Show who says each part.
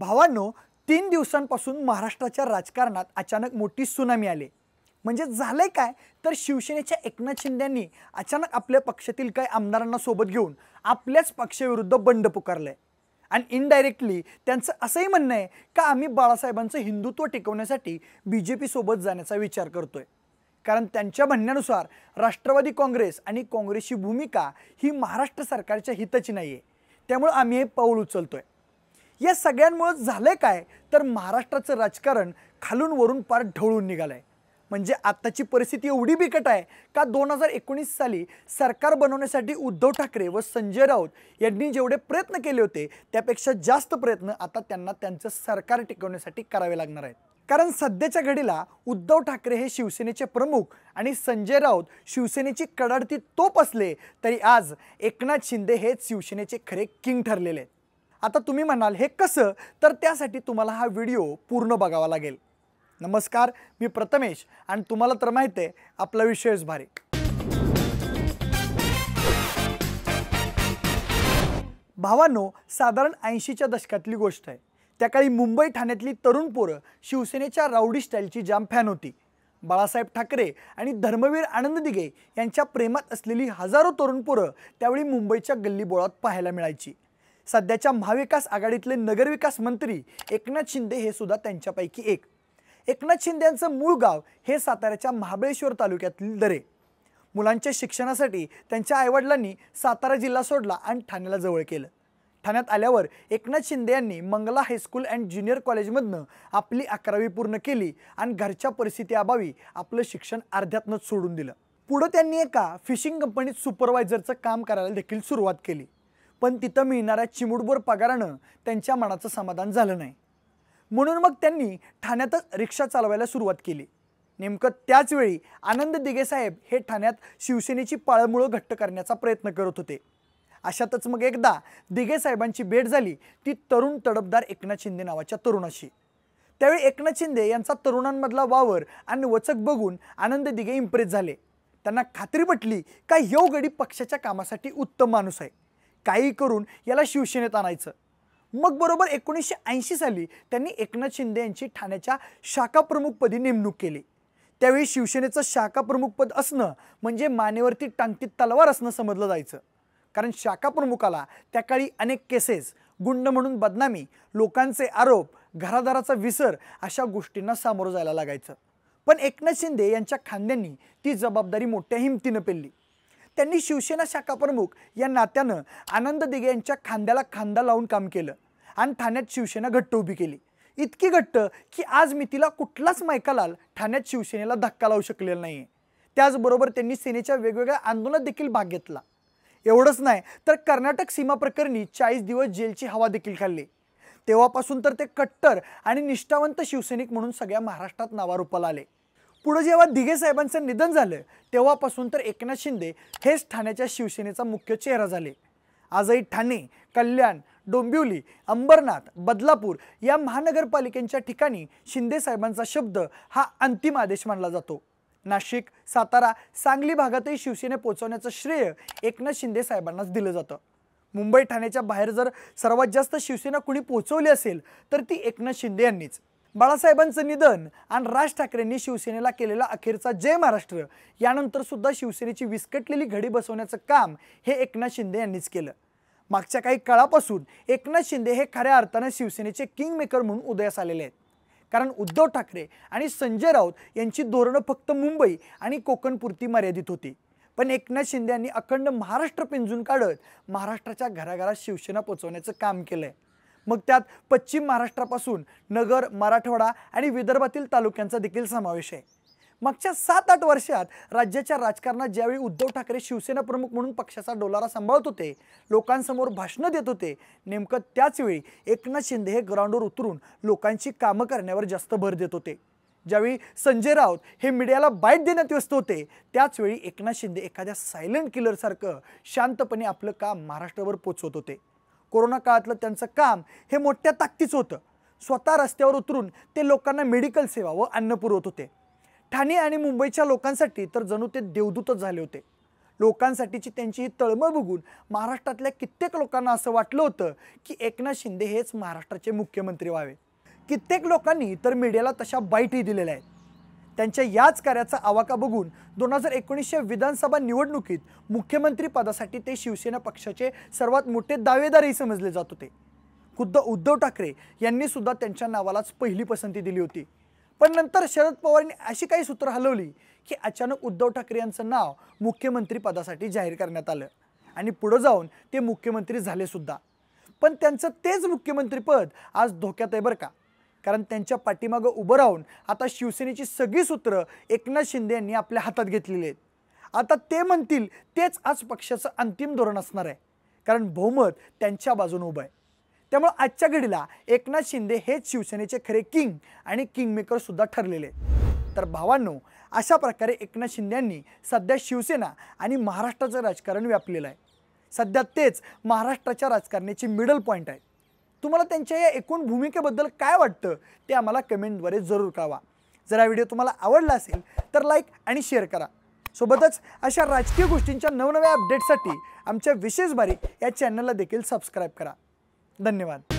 Speaker 1: भावांनो तीन दिवसांपासून महाराष्ट्राच्या राजकारणात अचानक मोठी सुनामी आली म्हणजे झालंय काय तर शिवसेनेच्या एकनाथ शिंदेनी अचानक आपल्या पक्षातील काही आमदारांना सोबत घेऊन आपल्याच पक्षाविरुद्ध बंड पुकारलं आहे आणि इनडायरेक्टली त्यांचं असंही म्हणणं आहे का आम्ही बाळासाहेबांचं हिंदुत्व टिकवण्यासाठी बी जे पीसोबत जाण्याचा विचार करतोय कारण त्यांच्या म्हणण्यानुसार राष्ट्रवादी काँग्रेस आणि काँग्रेसची भूमिका ही महाराष्ट्र सरकारच्या हिताची नाही आहे त्यामुळं आम्ही हे पाऊल उचलतोय या सगळ्यांमुळे झालं काय तर महाराष्ट्राचं राजकारण खालून वरून पार ढवळून निघालं आहे म्हणजे आत्ताची परिस्थिती एवढी बिकट आहे का दोन हजार एकोणीस साली सरकार बनवण्यासाठी उद्धव ठाकरे व संजय राऊत यांनी जेवढे प्रयत्न केले होते त्यापेक्षा जास्त प्रयत्न आता त्यांना त्यांचं सरकार टिकवण्यासाठी करावे लागणार आहेत कारण सध्याच्या घडीला उद्धव ठाकरे हे शिवसेनेचे प्रमुख आणि संजय राऊत शिवसेनेची कडाडती तोप असले तरी आज एकनाथ शिंदे हेच शिवसेनेचे खरे किंग ठरलेले आहेत आता तुम्ही म्हणाल हे कसं तर त्यासाठी तुम्हाला हा व्हिडिओ पूर्ण बघावा लागेल नमस्कार मी प्रथमेश आणि तुम्हाला तर माहिती आहे आपला विषयच भारी भावानो साधारण ऐंशीच्या दशकातली गोष्ट आहे त्या काळी मुंबई ठाण्यातली तरुण पोरं शिवसेनेच्या राऊडी स्टाईलची जाम फॅन होती बाळासाहेब ठाकरे आणि धर्मवीर आनंद दिघे यांच्या प्रेमात असलेली हजारो तरुण पोरं त्यावेळी मुंबईच्या गल्लीबोळात पाहायला मिळायची सध्याच्या महाविकास आघाडीतले नगरविकास मंत्री एकनाथ शिंदे हे सुद्धा त्यांच्यापैकी एक एकनाथ शिंदे यांचं मूळ गाव हे साताऱ्याच्या महाबळेश्वर तालुक्यातील दरे मुलांच्या शिक्षणासाठी त्यांच्या आईवडिलांनी सातारा जिल्हा सोडला आणि ठाण्याला जवळ केलं ठाण्यात आल्यावर एकनाथ शिंदे यांनी मंगला हायस्कूल अँड ज्युनियर कॉलेजमधनं आपली अकरावी पूर्ण केली आणि घरच्या परिस्थिती अभावी आपलं शिक्षण अर्ध्यातनंच सोडून दिलं पुढं त्यांनी एका फिशिंग कंपनीत सुपरवायझरचं काम करायला देखील सुरुवात केली पण तिथं मिळणाऱ्या चिमुडबोर पगारानं त्यांच्या मनाचं समाधान झालं नाही म्हणून मग त्यांनी ठाण्यातच रिक्षा चालवायला सुरुवात केली नेमकं त्याचवेळी आनंद दिगेसाहेब हे ठाण्यात शिवसेनेची पाळमुळं घट्ट करण्याचा प्रयत्न करत होते अशातच मग एकदा दिगेसाहेबांची भेट झाली ती तरुण तडफदार एकनाथ शिंदे नावाच्या तरुणाशी त्यावेळी एकनाथ शिंदे यांचा तरुणांमधला वावर आणि वचक बघून आनंद दिघे इम्प्रेस झाले त्यांना खात्री पटली का यो गडी पक्षाच्या कामासाठी उत्तम माणूस आहे काही करून याला शिवसेनेत आणायचं मग बरोबर एकोणीसशे ऐंशी साली त्यांनी एकनाथ शिंदे यांची ठाण्याच्या शाखाप्रमुखपदी नेमणूक केली त्यावेळी शिवसेनेचं शाखाप्रमुखपद असणं म्हणजे मानेवरती टांगतीत तलवार असणं समजलं जायचं कारण शाखाप्रमुखाला त्या काळी अनेक केसेस गुंड म्हणून बदनामी लोकांचे आरोप घरादाराचा विसर अशा गोष्टींना सामोरं जायला लागायचं पण एकनाथ शिंदे यांच्या खांद्यांनी ती जबाबदारी मोठ्या हिमतीनं पेलली त्यांनी शिवसेना शाखाप्रमुख या नात्यानं आनंद दिघे यांच्या खांद्याला खांदा लावून काम केलं आणि ठाण्यात शिवसेना घट्ट उभी केली इतकी घट्ट की आज मी तिला कुठलाच मायकालाल ठाण्यात शिवसेनेला धक्का लावू शकलेला नाही त्याचबरोबर त्यांनी सेनेच्या वेगवेगळ्या आंदोलनात देखील भाग घेतला एवढंच नाही तर कर्नाटक सीमा प्रकरणी चाळीस दिवस जेलची हवा देखील खाल्ली तेव्हापासून तर ते कट्टर आणि निष्ठावंत शिवसैनिक म्हणून सगळ्या महाराष्ट्रात नावारूपाला आले पुढं जेव्हा दिघे साहेबांचं निधन झालं तेव्हापासून तर एकनाथ शिंदे हेच ठाण्याच्या शिवसेनेचा मुख्य चेहरा झाले आजही ठाणे कल्याण डोंबिवली अंबरनाथ बदलापूर या महानगरपालिकेच्या ठिकाणी शिंदे साहेबांचा शब्द हा अंतिम आदेश मानला जातो नाशिक सातारा सांगली भागातही शिवसेने पोहोचवण्याचं श्रेय एकनाथ शिंदे साहेबांनाच दिलं जातं मुंबई ठाण्याच्या बाहेर जर सर्वात जास्त शिवसेना कुणी पोहोचवली असेल तर ती एकनाथ शिंदे यांनीच बाळासाहेबांचं निधन आणि राज ठाकरेंनी शिवसेनेला केलेला अखेरचा जय महाराष्ट्र यानंतर सुद्धा शिवसेनेची विस्कटलेली घडी बसवण्याचं काम हे एकनाथ शिंदे यांनीच केलं मागच्या काही काळापासून एकनाथ शिंदे हे खऱ्या अर्थानं शिवसेनेचे किंगमेकर म्हणून उदयास आलेले आहेत कारण उद्धव ठाकरे आणि संजय राऊत यांची धोरणं फक्त मुंबई आणि कोकणपुरती मर्यादित होती पण एकनाथ शिंदे यांनी अखंड महाराष्ट्र पिंजून काढत महाराष्ट्राच्या घराघरात शिवसेना पोचवण्याचं काम केलं आहे मग त्यात पश्चिम महाराष्ट्रापासून नगर मराठवाडा आणि विदर्भातील तालुक्यांचा देखील समावेश आहे मागच्या सात आठ वर्षात राज्याच्या राजकारणात ज्यावेळी उद्धव ठाकरे शिवसेना प्रमुख म्हणून पक्षाचा डोलारा सांभाळत होते लोकांसमोर भाषणं देत होते नेमकं त्याचवेळी एकनाथ शिंदे हे ग्राउंडवर उतरून लोकांची कामं करण्यावर जास्त भर देत होते ज्यावेळी संजय राऊत हे मीडियाला बाईट देण्यात व्यस्त होते त्याचवेळी एकनाथ शिंदे एखाद्या सायलंट किलरसारखं शांतपणे आपलं काम महाराष्ट्रावर पोचवत होते कोरोना काळातलं त्यांचं काम हे मोठ्या ताकदीचं होतं स्वतः रस्त्यावर उतरून ते लोकांना मेडिकल सेवा व अन्न पुरवत होते ठाणे आणि मुंबईच्या लोकांसाठी तर जणू ते देवदूतच झाले होते लोकांसाठीची त्यांची ही तळमळ बघून महाराष्ट्रातल्या कित्येक लोकांना असं वाटलं होतं की एकनाथ शिंदे हेच महाराष्ट्राचे मुख्यमंत्री व्हावे कित्येक लोकांनी तर मीडियाला तशा बाईटही दिलेल्या आहेत त्यांच्या याच कार्याचा आवाका बघून दोन हजार एकोणीसच्या विधानसभा निवडणुकीत मुख्यमंत्री पदासाठी ते शिवसेना पक्षाचे सर्वात मोठे दावेदारही समजले जात होते खुद्द उद्धव ठाकरे यांनी सुद्धा त्यांच्या नावालाच पहिली पसंती दिली होती पण नंतर शरद पवारांनी अशी काही सूत्र हलवली की अचानक उद्धव ठाकरे यांचं नाव मुख्यमंत्री पदासाठी जाहीर करण्यात आलं आणि पुढं जाऊन ते मुख्यमंत्री झाले सुद्धा पण त्यांचं तेच मुख्यमंत्रीपद आज धोक्यात आहे बरं का कारण त्यांच्या पाठीमागं उभं राहून आता शिवसेनेची सगळी सूत्रं एकनाथ शिंदे यांनी आपल्या हातात घेतलेली आहेत आता ते म्हणतील तेच आज पक्षाचं अंतिम धोरण असणार आहे कारण बहुमत त्यांच्या बाजूने उभं आहे त्यामुळे आजच्या घडीला एकनाथ शिंदे हेच शिवसेनेचे खरे किंग आणि सुद्धा ठरलेले तर भावांनो अशा प्रकारे एकनाथ शिंदे यांनी सध्या शिवसेना आणि महाराष्ट्राचं राजकारण व्यापलेलं आहे सध्या तेच महाराष्ट्राच्या राजकारणाची मिडल पॉईंट आहे तुम्हाला त्यांच्या या एकूण भूमिकेबद्दल काय वाटतं ते आम्हाला कमेंटद्वारे जरूर कळवा जर हा व्हिडिओ तुम्हाला आवडला असेल तर लाईक आणि शेअर करा सोबतच अशा राजकीय गोष्टींच्या नवनव्या अपडेटसाठी आमच्या विशेष बारी या चॅनलला देखील सबस्क्राईब करा धन्यवाद